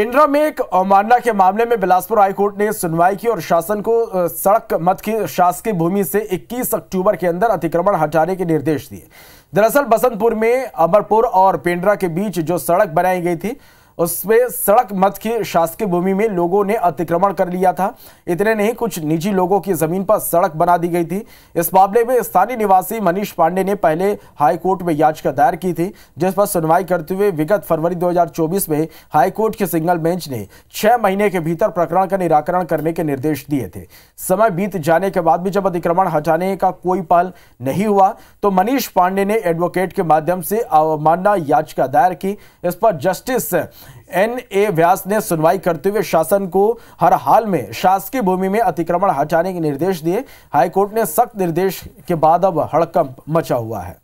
इंदिरा में एक अवमानना के मामले में बिलासपुर हाईकोर्ट ने सुनवाई की और शासन को सड़क मत की शासकीय भूमि से 21 अक्टूबर के अंदर अतिक्रमण हटाने के निर्देश दिए दरअसल बसंतपुर में अमरपुर और पेंड्रा के बीच जो सड़क बनाई गई थी उसमें सड़क मत की शासकीय भूमि में लोगों ने अतिक्रमण कर लिया था इतने नहीं कुछ निजी लोगों की जमीन पर सड़क बना दी गई थी इस मामले में स्थानीय निवासी मनीष पांडे ने पहले हाईकोर्ट में याचिका दायर की थी जिस पर सुनवाई करते हुए विगत फरवरी 2024 में हाईकोर्ट के सिंगल बेंच ने छह महीने के भीतर प्रकरण का निराकरण करने के निर्देश दिए थे समय बीत जाने के बाद भी जब अतिक्रमण हटाने का कोई पहल नहीं हुआ तो मनीष पांडे ने एडवोकेट के माध्यम से अवमानना याचिका दायर की इस पर जस्टिस एन ए व्यास ने सुनवाई करते हुए शासन को हर हाल में शासकीय भूमि में अतिक्रमण हटाने के निर्देश दिए हाईकोर्ट ने सख्त निर्देश के बाद अब हड़कंप मचा हुआ है